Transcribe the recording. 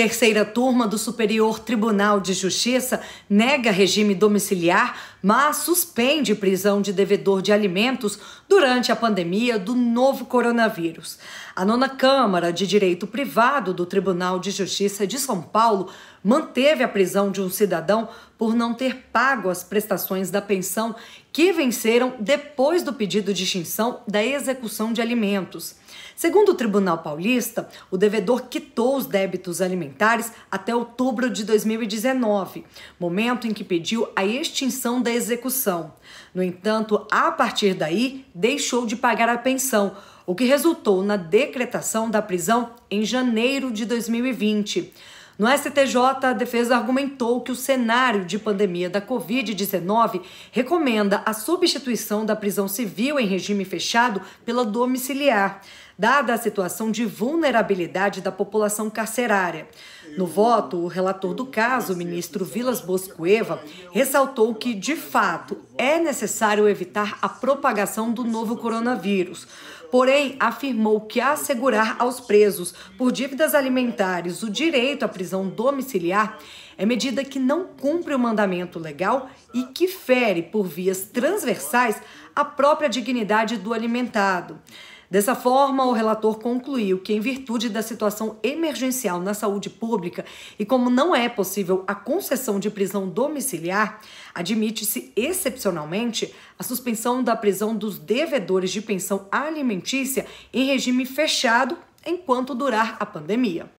Terceira turma do Superior Tribunal de Justiça nega regime domiciliar, mas suspende prisão de devedor de alimentos durante a pandemia do novo coronavírus. A nona Câmara de Direito Privado do Tribunal de Justiça de São Paulo manteve a prisão de um cidadão por não ter pago as prestações da pensão que venceram depois do pedido de extinção da execução de alimentos. Segundo o Tribunal Paulista, o devedor quitou os débitos alimentares até outubro de 2019, momento em que pediu a extinção da execução. No entanto, a partir daí, deixou de pagar a pensão, o que resultou na decretação da prisão em janeiro de 2020. No STJ, a defesa argumentou que o cenário de pandemia da Covid-19 recomenda a substituição da prisão civil em regime fechado pela domiciliar, dada a situação de vulnerabilidade da população carcerária. No voto, o relator do caso, o ministro Vilas Boscoeva, ressaltou que, de fato, é necessário evitar a propagação do novo coronavírus. Porém, afirmou que assegurar aos presos por dívidas alimentares o direito à prisão domiciliar é medida que não cumpre o mandamento legal e que fere, por vias transversais, a própria dignidade do alimentado. Dessa forma, o relator concluiu que, em virtude da situação emergencial na saúde pública e como não é possível a concessão de prisão domiciliar, admite-se excepcionalmente a suspensão da prisão dos devedores de pensão alimentícia em regime fechado enquanto durar a pandemia.